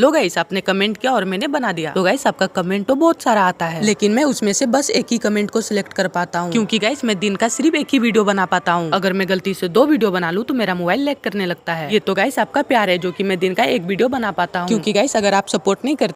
लो guys आपने comment किया और मैंने बना दिया तो गाइस आपका कमेंट तो बहुत सारा आता है लेकिन मैं उसमें से बस एक ही कमेंट को सिलेक्ट कर पाता हूँ क्योंकि गाइस मैं दिन का सिर्फ एक ही वीडियो बना पाता हूँ अगर मैं गलती से दो वीडियो बना लू तो मेरा मोबाइल लेक करने लगता है ये तो गाइस आपका प्यार है जो की मैं दिन का एक वीडियो बना पाता हूँ क्यूँकी गाइस अगर आप सपोर्ट नहीं करते